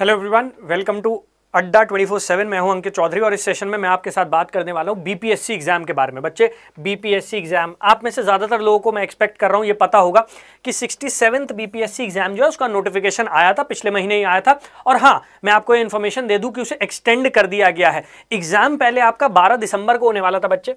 hello everyone welcome to अड्डा 24/7 मैं हूं अंकित चौधरी और इस सेशन में मैं आपके साथ बात करने वाला हूं बीपीएससी एग्जाम के बारे में बच्चे बीपीएससी एग्जाम आप में से ज़्यादातर लोगों को मैं एक्सपेक्ट कर रहा हूं ये पता होगा कि सिक्सटी सेवन्थ बीपीएससी एग्जाम जो है उसका नोटिफिकेशन आया था पिछले महीने ही आया था और हाँ मैं आपको ये इन्फॉर्मेशन दे दूँ कि उसे एक्सटेंड कर दिया गया है एग्जाम पहले आपका बारह दिसंबर को होने वाला था बच्चे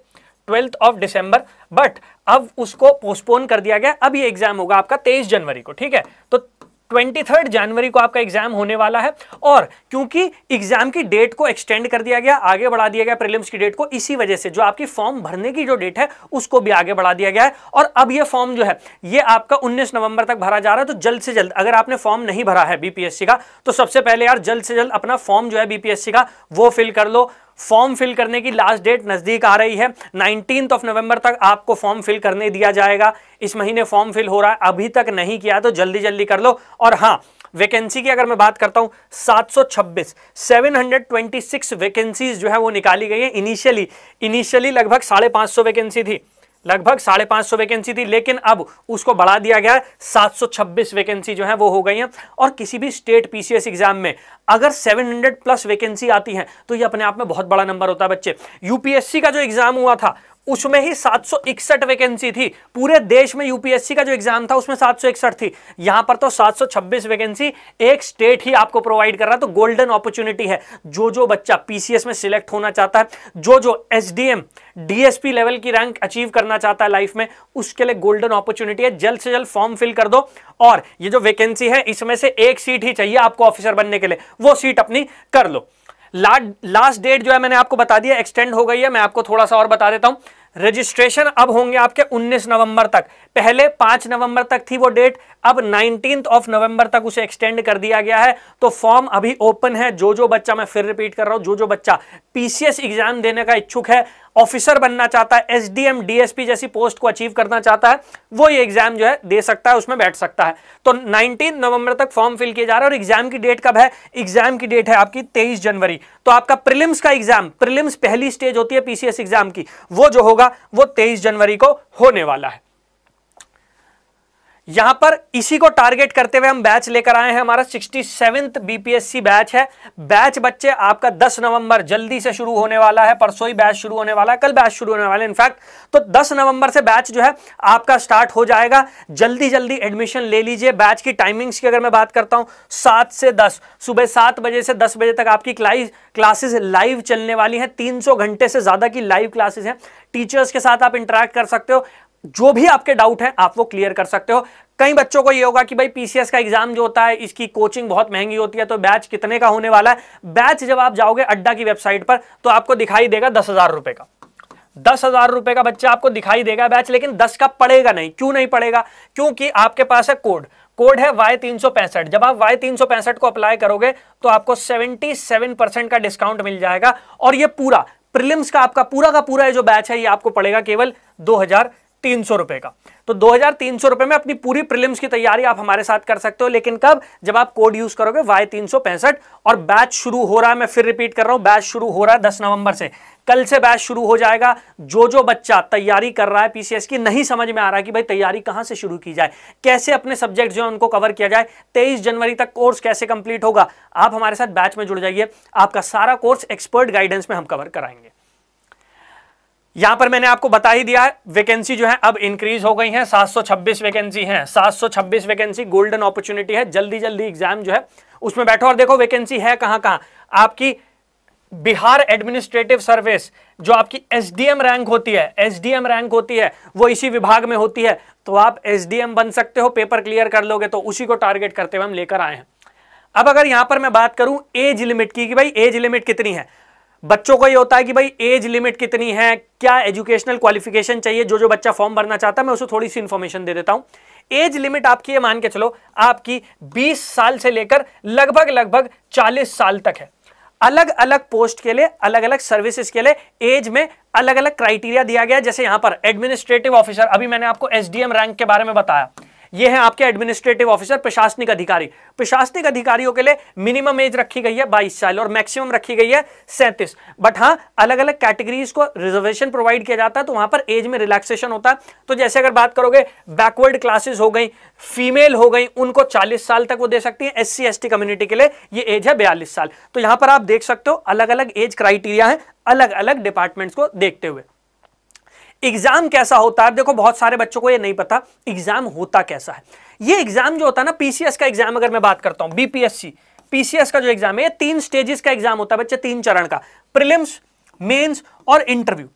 ट्वेल्थ ऑफ डिसंबर बट अब उसको पोस्टपोन कर दिया गया अब ये एग्जाम होगा आपका तेईस जनवरी को ठीक है तो ट्वेंटी थर्ड जनवरी को आपका एग्जाम होने वाला है और क्योंकि एग्जाम की डेट को एक्सटेंड कर दिया गया आगे बढ़ा दिया गया प्रीलिम्स की डेट को इसी वजह से जो आपकी फॉर्म भरने की जो डेट है उसको भी आगे बढ़ा दिया गया है और अब ये फॉर्म जो है ये आपका 19 नवंबर तक भरा जा रहा है तो जल्द से जल्द अगर आपने फॉर्म नहीं भरा है बीपीएससी का तो सबसे पहले यार जल्द से जल्द अपना फॉर्म जो है बीपीएससी का वो फिल कर लो फॉर्म फिल करने की लास्ट डेट नज़दीक आ रही है नाइनटीन ऑफ नवंबर तक आपको फॉर्म फिल करने दिया जाएगा इस महीने फॉर्म फिल हो रहा है अभी तक नहीं किया तो जल्दी जल्दी कर लो और हाँ वैकेंसी की अगर मैं बात करता हूं 726 726 वैकेंसीज जो है वो निकाली गई है इनिशियली इनिशियली लगभग साढ़े पांच सौ वैकेंसी थी लगभग साढ़े पांच सौ वैकेंसी थी लेकिन अब उसको बढ़ा दिया गया है सात सौ छब्बीस वैकेंसी जो है वो हो गई है और किसी भी स्टेट पीसीएस एग्जाम में अगर सेवन हंड्रेड प्लस वैकेंसी आती है तो ये अपने आप में बहुत बड़ा नंबर होता है बच्चे यूपीएससी का जो एग्जाम हुआ था उसमें ही 761 वैकेंसी थी पूरे देश में यूपीएससी का जो एग्जाम था उसमें 761 थी यहां पर तो 726 वैकेंसी एक स्टेट ही आपको प्रोवाइड कर रहा तो गोल्डन अपॉर्चुनिटी है जो जो बच्चा पीसीएस में सिलेक्ट होना चाहता है जो जो एसडीएम डीएसपी लेवल की रैंक अचीव करना चाहता है लाइफ में उसके लिए गोल्डन अपॉर्चुनिटी है जल्द से जल्द फॉर्म फिल कर दो और ये जो वैकेंसी है इसमें से एक सीट ही चाहिए आपको ऑफिसर बनने के लिए वो सीट अपनी कर लो लास्ट डेट जो है मैंने आपको बता दिया एक्सटेंड हो गई है मैं आपको थोड़ा सा और बता देता हूं रजिस्ट्रेशन अब होंगे आपके 19 नवंबर तक पहले 5 नवंबर तक थी वो डेट अब 19th ऑफ नवंबर तक उसे एक्सटेंड कर दिया गया है तो फॉर्म अभी ओपन है जो जो बच्चा मैं फिर रिपीट कर रहा हूं जो जो बच्चा पीसीएस एग्जाम देने का इच्छुक है ऑफिसर बनना चाहता है एसडीएम डीएसपी जैसी पोस्ट को अचीव करना चाहता है वो ये एग्जाम जो है दे सकता है उसमें बैठ सकता है तो 19 नवंबर तक फॉर्म फिल किया जा रहा है और एग्जाम की डेट कब है एग्जाम की डेट है आपकी 23 जनवरी तो आपका प्रिलिम्स का एग्जाम प्रिलिम्स पहली स्टेज होती है पीसीएस एग्जाम की वो जो होगा वो तेईस जनवरी को होने वाला है यहां पर इसी को टारगेट करते हुए हम बैच लेकर आए हैं हमारा सिक्सटी सेवेंथ बीपीएससी बैच है बैच बच्चे आपका 10 नवंबर जल्दी से शुरू होने वाला है परसों ही बैच शुरू होने वाला है कल बैच शुरू होने वाला है इनफैक्ट तो 10 नवंबर से बैच जो है आपका स्टार्ट हो जाएगा जल्दी जल्दी एडमिशन ले लीजिए बैच की टाइमिंग्स की अगर मैं बात करता हूं सात से दस सुबह सात बजे से दस बजे तक आपकी क्लासेस लाइव चलने वाली है तीन घंटे से ज़्यादा की लाइव क्लासेस है टीचर्स के साथ आप इंटरेक्ट कर सकते हो जो भी आपके डाउट है आप वो क्लियर कर सकते हो कई बच्चों को ये होगा कि भाई पीसीएस का एग्जाम जो होता है इसकी कोचिंग बहुत महंगी होती है तो बैच कितने का होने वाला है बैच जब आप जाओगे अड्डा की वेबसाइट पर तो आपको दिखाई देगा दस हजार रुपए का दस हजार रुपए का बच्चा आपको दिखाई देगा बैच लेकिन दस का पड़ेगा नहीं क्यों नहीं पड़ेगा क्योंकि आपके पास है कोड कोड है वाई तीन सौ पैंसठ जब आप वाई तीन सौ पैंसठ को अप्लाई करोगे तो आपको सेवेंटी सेवन परसेंट का डिस्काउंट मिल जाएगा और ये पूरा प्रिलिम्स का आपका पूरा का पूरा जो बैच है ये आपको पड़ेगा केवल दो हजार तीन सौ रुपए का तो दो हजार तीन सौ रुपए में अपनी पूरी प्रिलिम्स की तैयारी आप हमारे साथ कर सकते हो लेकिन कब जब आप कोड यूज करोगे वाई तीन सौ पैंसठ और बैच शुरू हो रहा है मैं फिर रिपीट कर रहा हूं बैच शुरू हो रहा है दस नवंबर से कल से बैच शुरू हो जाएगा जो जो बच्चा तैयारी कर रहा है पीसीएस की नहीं समझ में आ रहा है कि भाई तैयारी कहां से शुरू की जाए कैसे अपने सब्जेक्ट जो है उनको कवर किया जाए 23 जनवरी तक कोर्स कैसे कंप्लीट होगा आप हमारे साथ बैच में जुड़ जाइए आपका सारा कोर्स एक्सपर्ट गाइडेंस में हम कवर कराएंगे यहां पर मैंने आपको बता ही दिया है वैकेंसी जो है अब इंक्रीज हो गई है 726 वैकेंसी है 726 वैकेंसी गोल्डन अपॉर्चुनिटी है जल्दी जल्दी एग्जाम जो है उसमें बैठो और देखो वैकेंसी है कहां कहां आपकी बिहार एडमिनिस्ट्रेटिव सर्विस जो आपकी एसडीएम रैंक होती है एसडीएम रैंक होती है वो इसी विभाग में होती है तो आप एसडीएम बन सकते हो पेपर क्लियर कर लोगे तो उसी को टारगेट करते हुए हम लेकर आए हैं अब अगर यहां पर मैं बात करूं एज लिमिट की कि भाई एज लिमिट कितनी है बच्चों को ये होता है कि भाई एज लिमिट कितनी है क्या एजुकेशनल क्वालिफिकेशन चाहिए जो जो बच्चा फॉर्म भरना चाहता है मैं उसे थोड़ी सी इन्फॉर्मेशन दे देता हूं एज लिमिट आपकी ये मान के चलो आपकी 20 साल से लेकर लगभग लगभग 40 साल तक है अलग अलग पोस्ट के लिए अलग अलग सर्विसेज के लिए एज में अलग अलग क्राइटेरिया दिया गया जैसे यहां पर एडमिनिस्ट्रेटिव ऑफिसर अभी मैंने आपको एसडीएम रैंक के बारे में बताया ये है आपके एडमिनिस्ट्रेटिव ऑफिसर प्रशासनिक अधिकारी प्रशासनिक अधिकारियों के लिए मिनिमम एज रखी गई है बाईस साल और मैक्सिमम रखी गई है सैंतीस बट हाँ अलग अलग कैटेगरीज को रिजर्वेशन प्रोवाइड किया जाता है तो वहां पर एज में रिलैक्सेशन होता है तो जैसे अगर बात करोगे बैकवर्ड क्लासेस हो गई फीमेल हो गई उनको चालीस साल तक वो दे सकती है एस सी कम्युनिटी के लिए ये एज है बयालीस साल तो यहां पर आप देख सकते हो अलग अलग एज क्राइटेरिया है अलग अलग डिपार्टमेंट्स को देखते हुए एग्जाम कैसा होता है देखो बहुत सारे बच्चों को ये नहीं पता एग्जाम होता कैसा है ये एग्जाम जो होता है ना पीसीएस का एग्जाम अगर मैं बात करता हूं बीपीएससी पीसीएस का जो एग्जाम है ये तीन स्टेजेस का एग्जाम होता है बच्चे तीन चरण का प्रिलिम्स मेंस और इंटरव्यू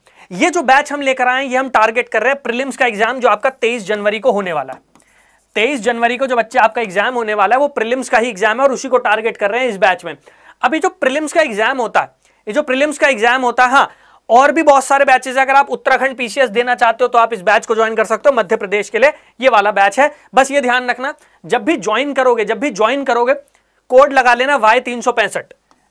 ये जो बैच हम लेकर आए ये हम टारगेट कर रहे हैं प्रिलिम्स का एग्जाम जो आपका तेईस जनवरी को होने वाला है तेईस जनवरी को जो बच्चे आपका एग्जाम होने वाला है वो प्रिलिम्स का ही एग्जाम है और उसी को टारगेट कर रहे हैं इस बैच में अभी जो प्रिलिम्स का एग्जाम होता है ये जो प्रिलिम्स का एग्जाम होता है हाँ और भी बहुत सारे बैचेस हैं अगर आप उत्तराखंड पीसीएस देना चाहते हो तो आप इस बैच को ज्वाइन कर सकते हो मध्य प्रदेश के लिए ये वाला बैच है बस ये ध्यान रखना जब भी ज्वाइन करोगे जब भी ज्वाइन करोगे कोड लगा लेना वाई तीन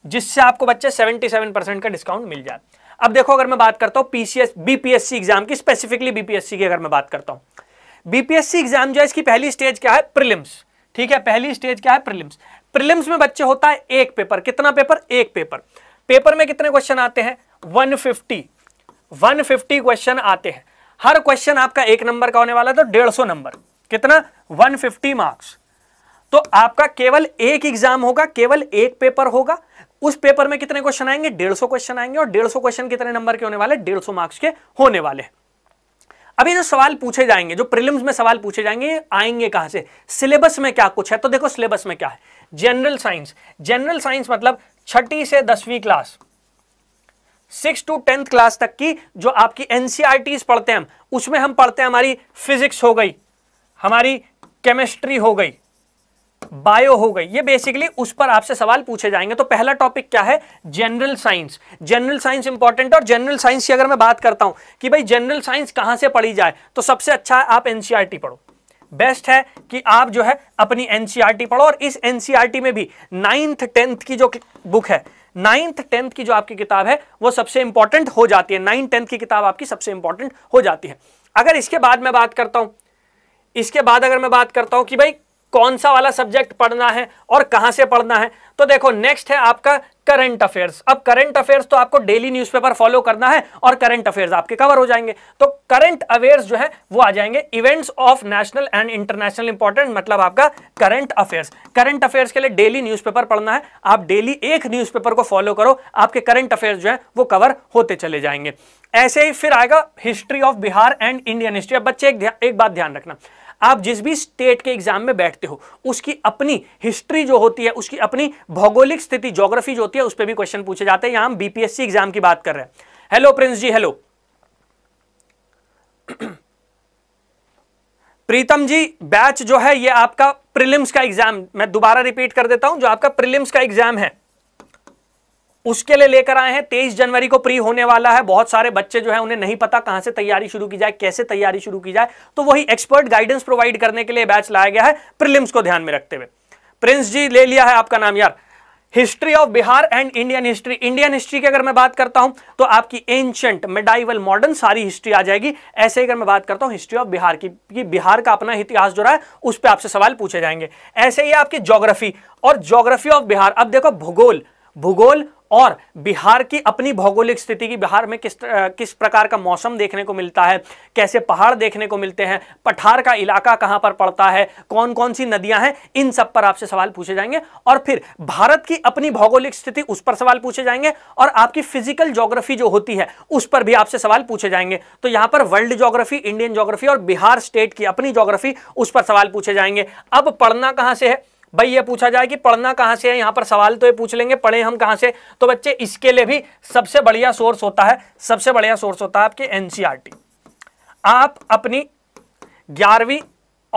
जिससे आपको बच्चे 77 परसेंट का डिस्काउंट मिल जाए अब देखो अगर मैं बात करता हूं पीसीएस बीपीएससी एग्जाम की स्पेसिफिकली बीपीएससी की अगर मैं बात करता हूं बीपीएससी एग्जाम जो है इसकी पहली स्टेज क्या है प्रिलिम्स ठीक है पहली स्टेज क्या है प्रिलिम्स प्रिलिम्स में बच्चे होता है एक पेपर कितना पेपर एक पेपर पेपर में कितने क्वेश्चन आते हैं 150 150 क्वेश्चन आते हैं हर क्वेश्चन आपका एक नंबर का होने वाला था तो डेढ़ सौ नंबर कितना 150 मार्क्स तो आपका केवल एक एग्जाम होगा केवल एक पेपर होगा उस पेपर में कितने क्वेश्चन आएंगे डेढ़ सौ क्वेश्चन आएंगे और डेढ़ सौ क्वेश्चन कितने नंबर के होने वाले डेढ़ सौ मार्क्स के होने वाले अभी जो सवाल पूछे जाएंगे जो प्रिलिम्स में सवाल पूछे जाएंगे आएंगे कहां से सिलेबस में क्या कुछ है तो देखो सिलेबस में क्या है जनरल साइंस जनरल साइंस मतलब छठी से दसवीं class six to tenth class तक की जो आपकी एनसीआर e पढ़ते हैं उसमें हम पढ़ते हैं हमारी फिजिक्स हो गई हमारी केमिस्ट्री हो गई बायो हो गई ये बेसिकली उस पर आपसे सवाल पूछे जाएंगे तो पहला टॉपिक क्या है general science general science important और जनरल साइंस की अगर मैं बात करता हूं कि भाई जनरल साइंस कहां से पढ़ी जाए तो सबसे अच्छा है आप एनसीआरटी e पढ़ो बेस्ट है कि आप जो है अपनी एनसीईआरटी e पढ़ो और इस एनसीईआरटी में भी नाइन्थ टेंथ की जो बुक है नाइन्थ टेंथ की जो आपकी किताब है वो सबसे इंपॉर्टेंट हो जाती है नाइन्थ टेंथ की किताब आपकी सबसे इंपॉर्टेंट हो जाती है अगर इसके बाद मैं बात करता हूं इसके बाद अगर मैं बात करता हूं कि भाई कौन सा वाला सब्जेक्ट पढ़ना है और कहां से पढ़ना है तो देखो नेक्स्ट है आपका करंट अफेयर्स अब करंट अफेयर्स तो आपको डेली न्यूज़पेपर फॉलो करना है और करंट अफेयर्स आपके कवर हो जाएंगे तो करंट अफेयर्स जो है वो आ जाएंगे events of national and international important मतलब आपका करंट अफेयर्स करंट अफेयर्स के लिए डेली न्यूज पढ़ना है आप डेली एक न्यूज को फॉलो करो आपके करंट अफेयर्स जो है वो कवर होते चले जाएंगे ऐसे ही फिर आएगा history of Bihar and Indian history अब बच्चे एक, एक बात ध्यान रखना आप जिस भी स्टेट के एग्जाम में बैठते हो उसकी अपनी हिस्ट्री जो होती है उसकी अपनी भौगोलिक स्थिति जोग्राफी जो होती है उस पर भी क्वेश्चन पूछे जाते हैं यहां हम बीपीएससी एग्जाम की बात कर रहे हैं hello Prince ji hello Pritam ji batch जो है ये आपका प्रीलिम्स का एग्जाम मैं दोबारा रिपीट कर देता हूं जो आपका प्रीलिम्स का एग्जाम है उसके लिए लेकर आए हैं तेईस जनवरी को प्री होने वाला है बहुत सारे बच्चे जो है उन्हें नहीं पता कहां से तैयारी शुरू की जाए कैसे तैयारी शुरू की जाए तो वही एक्सपर्ट गाइडेंस प्रोवाइड करने के लिए बैच लाया गया है प्रिलिम्स को ध्यान में रखते हुए प्रिंस जी ले लिया है आपका नाम यार history of Bihar and Indian history Indian history की अगर मैं बात करता हूं तो आपकी एंशंट मेडाइवल मॉडर्न सारी हिस्ट्री आ जाएगी ऐसे ही अगर मैं बात करता हूं हिस्ट्री ऑफ बिहार की कि बिहार का अपना इतिहास जो रहा है उस पर आपसे सवाल पूछे जाएंगे ऐसे ही आपकी ज्योग्राफी और ज्योग्राफी ऑफ बिहार अब देखो भूगोल भूगोल और बिहार की अपनी भौगोलिक स्थिति की बिहार में किस किस प्रकार का मौसम देखने को मिलता है कैसे पहाड़ देखने को मिलते हैं पठार का इलाका कहां पर पड़ता है कौन कौन सी नदियां हैं इन सब पर आपसे सवाल पूछे जाएंगे और फिर भारत की अपनी भौगोलिक स्थिति उस पर सवाल पूछे जाएंगे और आपकी फिजिकल जोग्राफी जो होती है उस पर भी आपसे सवाल पूछे जाएंगे तो यहां पर वर्ल्ड जोग्राफी इंडियन जोग्राफी और बिहार स्टेट की अपनी जोग्राफी उस पर सवाल पूछे जाएंगे अब पढ़ना कहाँ से है भाई ये पूछा जाए कि पढ़ना कहां से है यहां पर सवाल तो ये पूछ लेंगे पढ़े हम कहां से तो बच्चे इसके लिए भी सबसे बढ़िया सोर्स होता है सबसे बढ़िया सोर्स होता है आपके एनसीईआरटी e आप अपनी ग्यारहवीं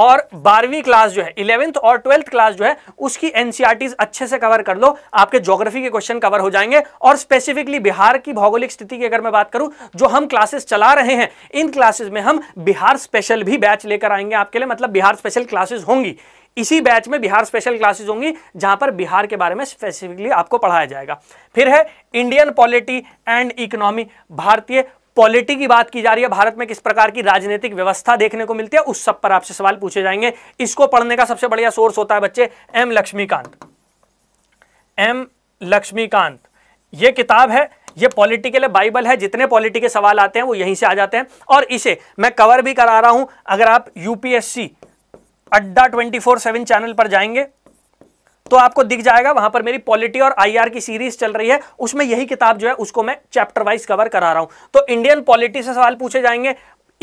और बारहवीं क्लास जो है इलेवेंथ और ट्वेल्थ क्लास जो है उसकी एनसीआरटीज e अच्छे से कवर कर लो आपके ज्योग्राफी के क्वेश्चन कवर हो जाएंगे और स्पेसिफिकली बिहार की भौगोलिक स्थिति की अगर मैं बात करूं जो हम क्लासेस चला रहे हैं इन क्लासेस में हम बिहार स्पेशल भी बैच लेकर आएंगे आपके लिए मतलब बिहार स्पेशल क्लासेस होंगी इसी बैच में बिहार स्पेशल क्लासेज होंगी जहां पर बिहार के बारे में स्पेसिफिकली आपको पढ़ाया जाएगा फिर है इंडियन पॉलिटी एंड इकोनॉमी भारतीय पॉलिटी की बात की जा रही है भारत में किस प्रकार की राजनीतिक व्यवस्था देखने को मिलती है उस सब पर आपसे सवाल पूछे जाएंगे इसको पढ़ने का सबसे बढ़िया सोर्स होता है बच्चे एम लक्ष्मीकांत एम लक्ष्मीकांत ये किताब है ये पॉलिटिकल बाइबल है जितने पॉलिटी के सवाल आते हैं वो यहीं से आ जाते हैं और इसे मैं कवर भी करा रहा हूं अगर आप यूपीएससी अड्डा ट्वेंटी फोर सेवन चैनल पर जाएंगे तो आपको दिख जाएगा वहां पर मेरी पॉलिटी और आईआर की सीरीज चल रही है उसमें यही किताब जो है उसको मैं चैप्टर वाइज कवर करा रहा हूं तो इंडियन पॉलिटी से सवाल पूछे जाएंगे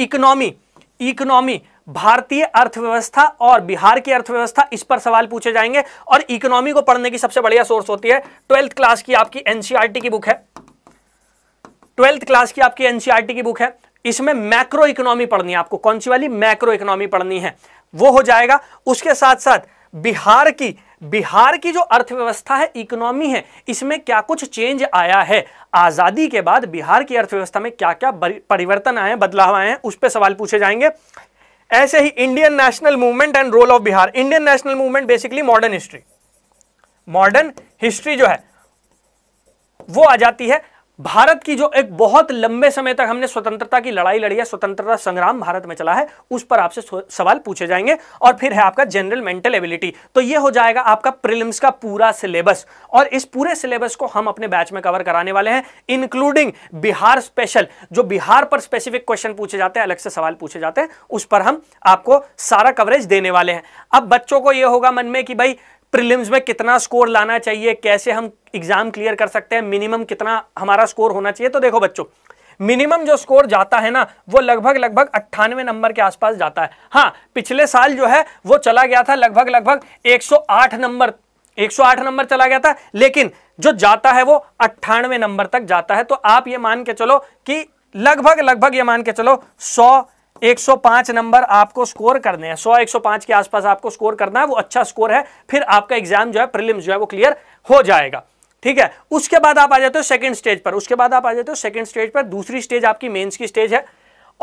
इकोनॉमी इकोनॉमी भारतीय अर्थव्यवस्था और बिहार की अर्थव्यवस्था इस पर सवाल पूछे जाएंगे और इकोनॉमी को पढ़ने की सबसे बढ़िया सोर्स होती है ट्वेल्थ क्लास की आपकी एनसीआरटी की बुक है ट्वेल्थ क्लास की आपकी एनसीआरटी की बुक है इसमें मैक्रो इकोनॉमी पढ़नी है आपको कौन सी वाली मैक्रो इकोनॉमी पढ़नी है वो हो जाएगा उसके साथ साथ बिहार की बिहार की जो अर्थव्यवस्था है इकोनॉमी है इसमें क्या कुछ चेंज आया है आज़ादी के बाद बिहार की अर्थव्यवस्था में क्या क्या परिवर्तन आए हैं बदलाव आए हैं उस पर सवाल पूछे जाएंगे ऐसे ही Indian national movement and role of Bihar Indian national movement basically modern history modern history जो है वो आ जाती है भारत की जो एक बहुत लंबे समय तक हमने स्वतंत्रता की लड़ाई लड़ी है स्वतंत्रता संग्राम भारत में चला है उस पर आपसे सवाल पूछे जाएंगे और फिर है आपका जनरल मेंटल एबिलिटी तो ये हो जाएगा आपका प्रिलिम्स का पूरा सिलेबस और इस पूरे सिलेबस को हम अपने बैच में कवर कराने वाले हैं इंक्लूडिंग बिहार स्पेशल जो बिहार पर स्पेसिफिक क्वेश्चन पूछे जाते हैं अलग से सवाल पूछे जाते हैं उस पर हम आपको सारा कवरेज देने वाले हैं अब बच्चों को यह होगा मन में कि भाई प्रीलिम्स में कितना स्कोर लाना चाहिए कैसे हम एग्जाम क्लियर कर सकते हैं मिनिमम कितना हमारा स्कोर होना चाहिए तो देखो बच्चों मिनिमम जो स्कोर जाता है ना वो लगभग लगभग अट्ठानवे नंबर के आसपास जाता है हाँ पिछले साल जो है वो चला गया था लगभग लगभग 108 नंबर 108 नंबर चला गया था लेकिन जो जाता है वो अट्ठानवे नंबर तक जाता है तो आप ये मान के चलो कि लगभग लगभग ये मान के चलो सौ 105 नंबर आपको स्कोर करने हैं 100 105 के आसपास आपको स्कोर करना है वो अच्छा स्कोर है फिर आपका एग्जाम जो है प्रीलिम्स जो है वो क्लियर हो जाएगा ठीक है उसके बाद आप आ जाते हो सेकंड स्टेज पर उसके बाद आप आ जाते हो सेकंड स्टेज पर दूसरी स्टेज आपकी मेंस की स्टेज है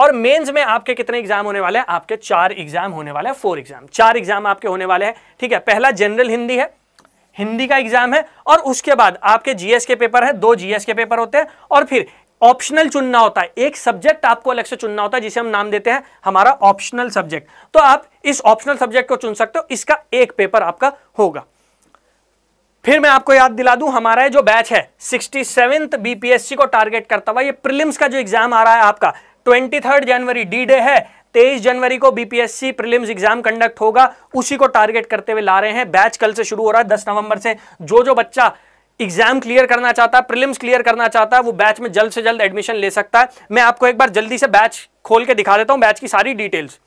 और मेंस में आपके कितने एग्जाम होने वाले हैं आपके चार एग्जाम होने वाले हैं फोर एग्जाम चार एग्जाम आपके होने वाले हैं ठीक है पहला जनरल हिंदी है हिंदी का एग्जाम है और उसके बाद आपके जीएस के पेपर है दो जीएस के पेपर होते हैं और फिर ऑप्शनल चुनना होता है एक सब्जेक्ट आपको अलग से चुनना होता है जिसे हम नाम देते हैं हमारा ऑप्शनल सब्जेक्ट तो आप इस ऑप्शनल सब्जेक्ट को चुन सकते हो इसका एक पेपर आपका होगा फिर मैं आपको याद दिला दूं हमारा जो बैच है सिक्सटी सेवेंथ बीपीएससी को टारगेट करता हुआ ये प्रिलिम्स का जो एग्जाम आ रहा है आपका twenty third January D day है तेईस जनवरी को बीपीएससी प्रीलिम्स एग्जाम कंडक्ट होगा उसी को टारगेट करते हुए ला रहे हैं बैच कल से शुरू हो रहा है दस नवंबर से जो जो बच्चा एग्जाम क्लियर करना चाहता है प्रिलिम्स क्लियर करना चाहता है वो बैच में जल्द से जल्द एडमिशन ले सकता है मैं आपको एक बार जल्दी से बैच खोल के दिखा देता हूँ बैच की सारी डिटेल्स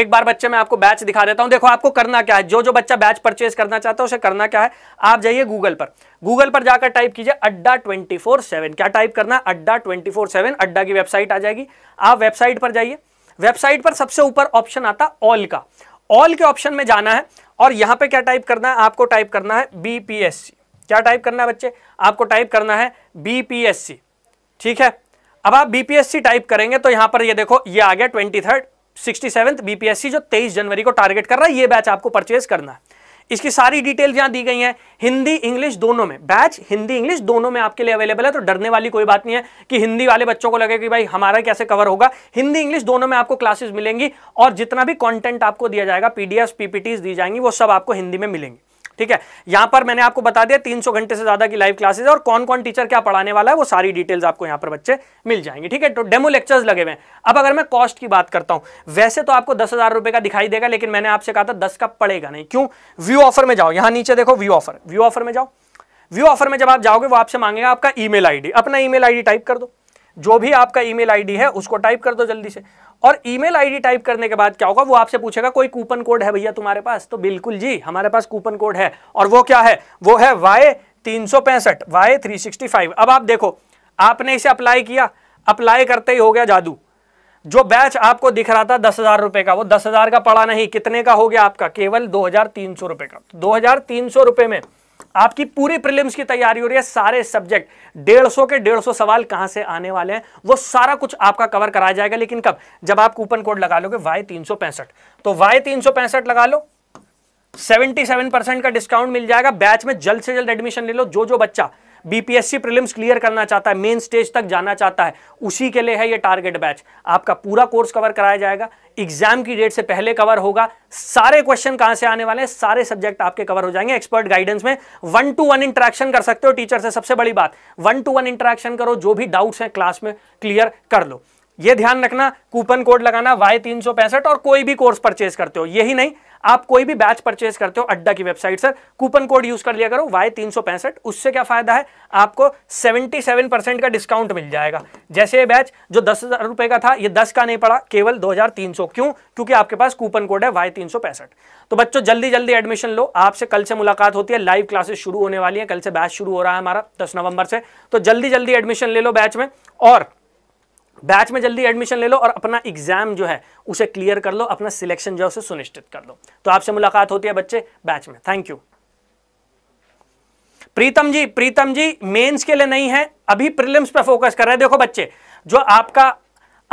एक बार बच्चे मैं आपको बैच दिखा देता हूं देखो आपको करना क्या है जो जो बच्चा बैच परचेज करना चाहता है उसे करना क्या है आप जाइए गूगल पर गूगल पर जाकर टाइप कीजिए अड्डा ट्वेंटी फोर सेवन क्या टाइप करना अड्डा ट्वेंटी फोर सेवन अड्डा की वेबसाइट आ जाएगी आप वेबसाइट पर जाइए वेबसाइट पर सबसे ऊपर ऑप्शन आता ऑल का ऑल के ऑप्शन में जाना है और यहां पे क्या टाइप करना है आपको टाइप करना है बीपीएस क्या टाइप करना है बच्चे आपको टाइप करना है बीपीएससी ठीक है अब आप बीपीएससी टाइप करेंगे तो यहां पर ये देखो ये आ गया twenty third sixty seventh BPSC जो तेईस जनवरी को टारगेट कर रहा है ये बैच आपको परचेज करना है इसकी सारी डिटेल्स यहां दी गई हैं हिंदी इंग्लिश दोनों में बैच हिंदी इंग्लिश दोनों में आपके लिए अवेलेबल है तो डरने वाली कोई बात नहीं है कि हिंदी वाले बच्चों को लगे कि भाई हमारा कैसे कवर होगा हिंदी इंग्लिश दोनों में आपको क्लासेस मिलेंगी और जितना भी कंटेंट आपको दिया जाएगा पीडीएफ पीपीटीज दी जाएंगी वो सब आपको हिंदी में मिलेंगी ठीक है यहां पर मैंने आपको बता दिया 300 घंटे से ज्यादा की लाइव क्लासेस और कौन कौन टीचर क्या पढ़ाने वाला है वो सारी डिटेल्स आपको यहां पर बच्चे मिल जाएंगे ठीक है तो डेमो लेक्चर्स लगे हुए अब अगर मैं कॉस्ट की बात करता हूं वैसे तो आपको दस हजार रुपए का दिखाई देगा लेकिन मैंने आपसे कहा था दस का पड़ेगा नहीं क्यों व्यू ऑफर में जाओ यहां नीचे देखो व्यू ऑफर व्यू ऑफर में जाओ व्यू ऑफर में जब आप जाओगे वो आपसे मांगेगा आपका ईमेल आईडी अपना ईमेल आईडी टाइप कर दो जो भी आपका ईमेल आईडी है उसको टाइप कर दो जल्दी से और ईमेल आईडी टाइप करने के बाद क्या होगा वो आपसे पूछेगा कोई कूपन कोड है भैया तुम्हारे पास तो बिल्कुल जी हमारे पास कूपन कोड है और वो क्या है वो है वाई तीन सौ पैंसठ वाई थ्री सिक्सटी फाइव अब आप देखो आपने इसे अप्लाई किया अप्लाई करते ही हो गया जादू जो बैच आपको दिख रहा था दस हजार रुपए का वो दस हजार का पड़ा नहीं कितने का हो गया आपका केवल दो हजार तीन सौ रुपए का तो दो हजार तीन सौ रुपए में आपकी पूरी प्रीलिम्स की तैयारी हो रही है सारे सब्जेक्ट डेढ़ सौ के डेढ़ सौ सवाल कहां से आने वाले हैं वो सारा कुछ आपका कवर कराया जाएगा लेकिन कब जब आप कूपन कोड लगा लोगे वाई तीन सौ पैंसठ तो वाई तीन सौ पैंसठ लगा लो 77 परसेंट का डिस्काउंट मिल जाएगा बैच में जल्द से जल्द एडमिशन ले लो जो जो बच्चा बीपीएससी प्रीलिम्स क्लियर करना चाहता है मेन स्टेज तक जाना चाहता है उसी के लिए है ये टारगेट बैच आपका पूरा कोर्स कवर कराया जाएगा एग्जाम की डेट से पहले कवर होगा सारे क्वेश्चन कहां से आने वाले हैं सारे सब्जेक्ट आपके कवर हो जाएंगे एक्सपर्ट गाइडेंस में वन टू वन इंटरेक्शन कर सकते हो टीचर से सबसे बड़ी बात वन टू वन इंटरेक्शन करो जो भी डाउट्स हैं क्लास में क्लियर कर लो ये ध्यान रखना कूपन कोड लगाना वाई तीन और कोई भी कोर्स परचेज करते हो यही नहीं आप कोई भी बैच परचेज करते हो अड्डा की website sir coupon code use कर लिया करो वाई तीन सौ उससे क्या फायदा है आपको 77 परसेंट का डिस्काउंट मिल जाएगा जैसे ये बैच जो दस हजार रुपए का था ये दस का नहीं पड़ा केवल 2300 क्यों क्योंकि आपके पास कूपन कोड है वाई तीन सौ तो बच्चों जल्दी जल्दी एडमिशन लो आपसे कल से मुलाकात होती है लाइव क्लासेस शुरू होने वाली है कल से बैच शुरू हो रहा है हमारा दस नवंबर से तो जल्दी जल्दी एडमिशन ले लो बैच में और बैच में जल्दी एडमिशन ले लो और अपना एग्जाम जो है उसे क्लियर कर लो अपना सिलेक्शन जो है उसे सुनिश्चित कर लो तो आपसे मुलाकात होती है बच्चे बैच में thank you Pritam ji Pritam ji mains के लिए नहीं है अभी प्रीलिम्स पे फोकस कर रहे हैं देखो बच्चे जो आपका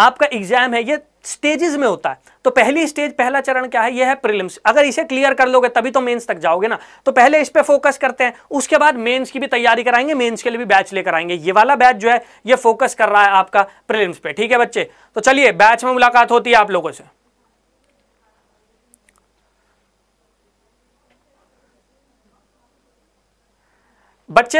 आपका एग्जाम है ये स्टेजेस में होता है तो पहली स्टेज पहला चरण क्या है यह है प्रीलिम्स अगर इसे क्लियर कर लोगे तभी तो मेंस तक जाओगे ना तो पहले इस पे फोकस करते हैं उसके बाद मेंस की भी तैयारी कराएंगे मेंस के लिए भी बैच लेकर आएंगे ये वाला बैच जो है ये फोकस कर रहा है आपका प्रीलिम्स पे ठीक है बच्चे तो चलिए बैच में मुलाकात होती है आप लोगों से बच्चे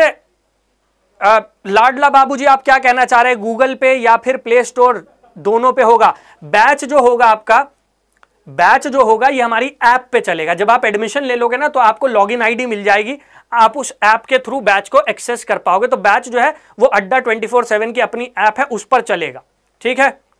लाडला लाडला जी आप क्या कहना चाह रहे हैं गूगल पे या फिर प्ले स्टोर दोनों पे होगा बैच जो होगा आपका बैच जो होगा ये हमारी ऐप पे चलेगा जब आप एडमिशन ले लोगे ना तो आपको लॉगिन आईडी मिल जाएगी आप उस ऐप के थ्रू बैच को एक्सेस कर पाओगे तो बैच जो है वो अड्डा ट्वेंटी फोर सेवन की अपनी ऐप है उस पर चलेगा ठीक है